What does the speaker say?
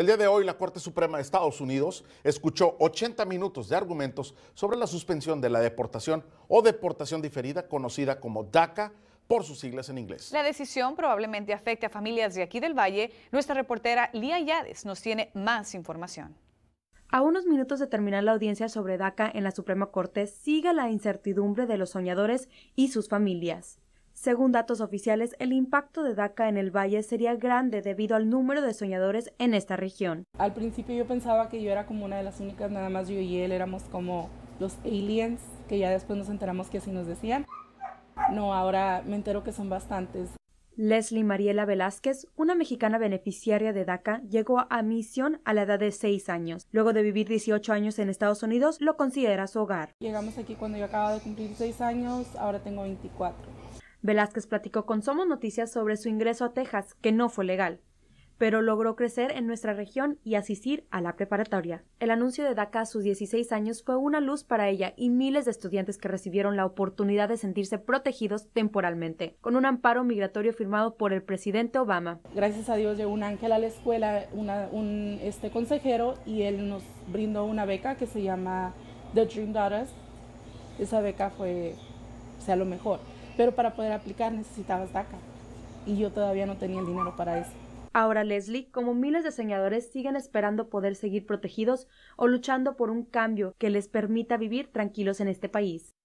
El día de hoy, la Corte Suprema de Estados Unidos escuchó 80 minutos de argumentos sobre la suspensión de la deportación o deportación diferida, conocida como DACA por sus siglas en inglés. La decisión probablemente afecte a familias de aquí del Valle. Nuestra reportera Lía Yades nos tiene más información. A unos minutos de terminar la audiencia sobre DACA en la Suprema Corte, sigue la incertidumbre de los soñadores y sus familias. Según datos oficiales, el impacto de DACA en el valle sería grande debido al número de soñadores en esta región. Al principio yo pensaba que yo era como una de las únicas, nada más yo y él éramos como los aliens, que ya después nos enteramos que así nos decían. No, ahora me entero que son bastantes. Leslie Mariela Velázquez, una mexicana beneficiaria de DACA, llegó a Misión a la edad de 6 años. Luego de vivir 18 años en Estados Unidos, lo considera su hogar. Llegamos aquí cuando yo acababa de cumplir 6 años, ahora tengo 24. Velázquez platicó con Somos Noticias sobre su ingreso a Texas, que no fue legal, pero logró crecer en nuestra región y asistir a la preparatoria. El anuncio de DACA a sus 16 años fue una luz para ella y miles de estudiantes que recibieron la oportunidad de sentirse protegidos temporalmente, con un amparo migratorio firmado por el presidente Obama. Gracias a Dios llegó un ángel a la escuela, un este consejero, y él nos brindó una beca que se llama The Dream Daughters. Esa beca fue, sea, lo mejor pero para poder aplicar necesitabas DACA y yo todavía no tenía el dinero para eso. Ahora, Leslie, como miles de señadores siguen esperando poder seguir protegidos o luchando por un cambio que les permita vivir tranquilos en este país.